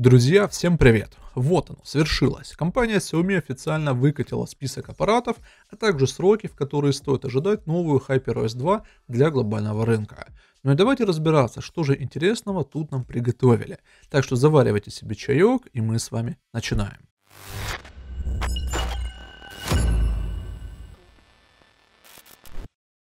Друзья, всем привет! Вот оно, свершилось. Компания Xiaomi официально выкатила список аппаратов, а также сроки, в которые стоит ожидать новую HyperOS 2 для глобального рынка. Ну и давайте разбираться, что же интересного тут нам приготовили. Так что заваривайте себе чаек, и мы с вами начинаем.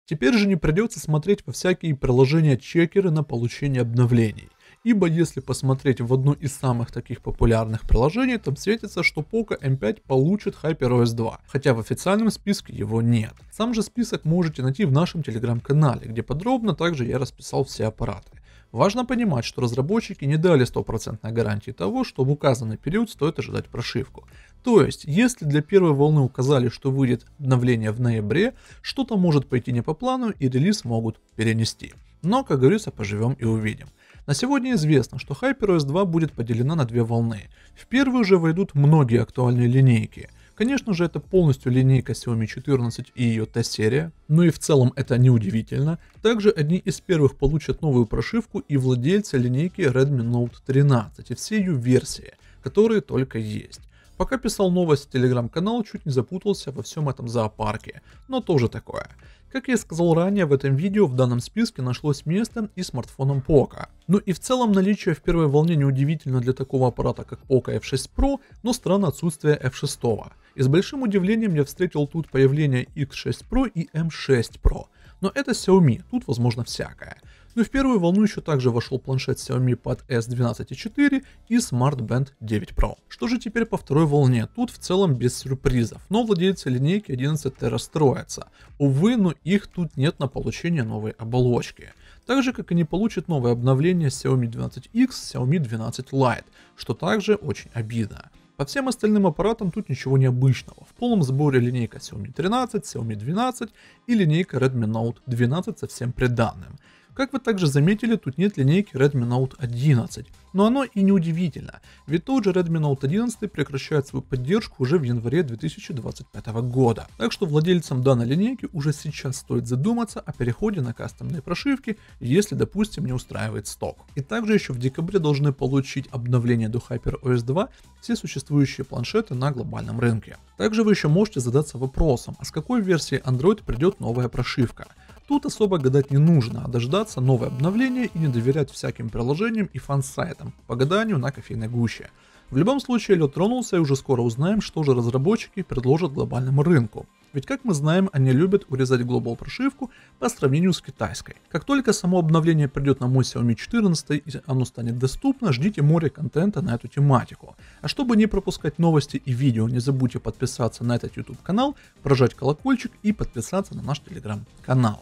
Теперь же не придется смотреть во всякие приложения-чекеры на получение обновлений. Ибо если посмотреть в одно из самых таких популярных приложений, там светится, что Poco M5 эм получит HyperOS 2, хотя в официальном списке его нет. Сам же список можете найти в нашем телеграм-канале, где подробно также я расписал все аппараты. Важно понимать, что разработчики не дали стопроцентной гарантии того, что в указанный период стоит ожидать прошивку. То есть, если для первой волны указали, что выйдет обновление в ноябре, что-то может пойти не по плану и релиз могут перенести. Но, как говорится, поживем и увидим. На сегодня известно, что HyperOS 2 будет поделена на две волны. В первую же войдут многие актуальные линейки. Конечно же, это полностью линейка Xiaomi 14 и ее T-серия, но и в целом это неудивительно. Также одни из первых получат новую прошивку и владельцы линейки Redmi Note 13 и все ее версии, которые только есть. Пока писал новость в телеграм-канал, чуть не запутался во всем этом зоопарке, но тоже такое. Как я сказал ранее, в этом видео в данном списке нашлось место и смартфоном Poco. Ну и в целом наличие в первой волне неудивительно для такого аппарата как Poco F6 Pro, но странно отсутствие F6. И с большим удивлением я встретил тут появление X6 Pro и M6 Pro. Но это Xiaomi, тут возможно всякое. Но ну в первую волну еще также вошел планшет Xiaomi Pad S12.4 и Smart Band 9 Pro. Что же теперь по второй волне? Тут в целом без сюрпризов, но владельцы линейки 11 T расстроятся. Увы, но их тут нет на получение новой оболочки. Так же, как и не получит новое обновление Xiaomi 12X, Xiaomi 12 Lite, что также очень обидно. По всем остальным аппаратам тут ничего необычного. В полном сборе линейка Xiaomi 13, Xiaomi 12 и линейка Redmi Note 12 со всем приданным. Как вы также заметили, тут нет линейки Redmi Note 11. Но оно и не удивительно, ведь тот же Redmi Note 11 прекращает свою поддержку уже в январе 2025 года. Так что владельцам данной линейки уже сейчас стоит задуматься о переходе на кастомные прошивки, если, допустим, не устраивает сток. И также еще в декабре должны получить обновление до HyperOS 2 все существующие планшеты на глобальном рынке. Также вы еще можете задаться вопросом, а с какой версии Android придет новая прошивка – Тут особо гадать не нужно, а дождаться новое обновление и не доверять всяким приложениям и фан-сайтам по гаданию на кофейной гуще. В любом случае лед тронулся и уже скоро узнаем, что же разработчики предложат глобальному рынку. Ведь как мы знаем, они любят урезать глобал прошивку по сравнению с китайской. Как только само обновление придет на мой Xiaomi 14 и оно станет доступно, ждите море контента на эту тематику. А чтобы не пропускать новости и видео, не забудьте подписаться на этот YouTube канал, прожать колокольчик и подписаться на наш Телеграм канал.